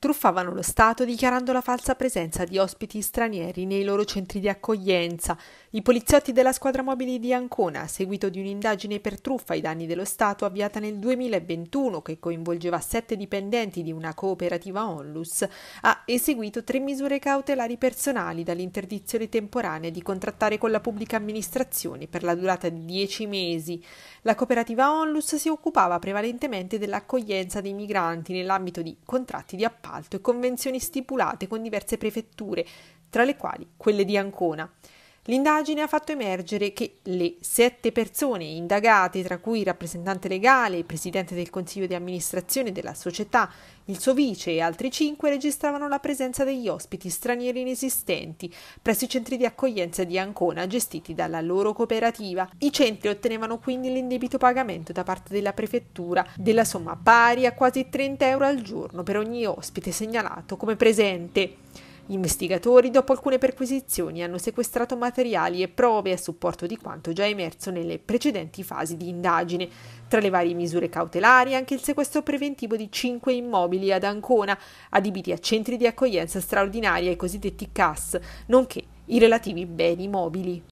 truffavano lo Stato dichiarando la falsa presenza di ospiti stranieri nei loro centri di accoglienza. I poliziotti della squadra mobili di Ancona, a seguito di un'indagine per truffa ai danni dello Stato avviata nel 2021 che coinvolgeva sette dipendenti di una cooperativa onlus, ha eseguito tre misure cautelari personali dall'interdizione temporanea di contrattare con la pubblica amministrazione per la durata di dieci mesi. La cooperativa onlus si occupava prevalentemente dell'accoglienza dei migranti nell'ambito di contratti di appalto appalto e convenzioni stipulate con diverse prefetture, tra le quali quelle di Ancona. L'indagine ha fatto emergere che le sette persone indagate, tra cui il rappresentante legale, il presidente del consiglio di amministrazione della società, il suo vice e altri cinque, registravano la presenza degli ospiti stranieri inesistenti presso i centri di accoglienza di Ancona gestiti dalla loro cooperativa. I centri ottenevano quindi l'indebito pagamento da parte della prefettura della somma pari a quasi 30 euro al giorno per ogni ospite segnalato come presente. Gli investigatori, dopo alcune perquisizioni, hanno sequestrato materiali e prove a supporto di quanto già emerso nelle precedenti fasi di indagine. Tra le varie misure cautelari anche il sequestro preventivo di cinque immobili ad Ancona, adibiti a centri di accoglienza straordinaria, i cosiddetti CAS, nonché i relativi beni mobili.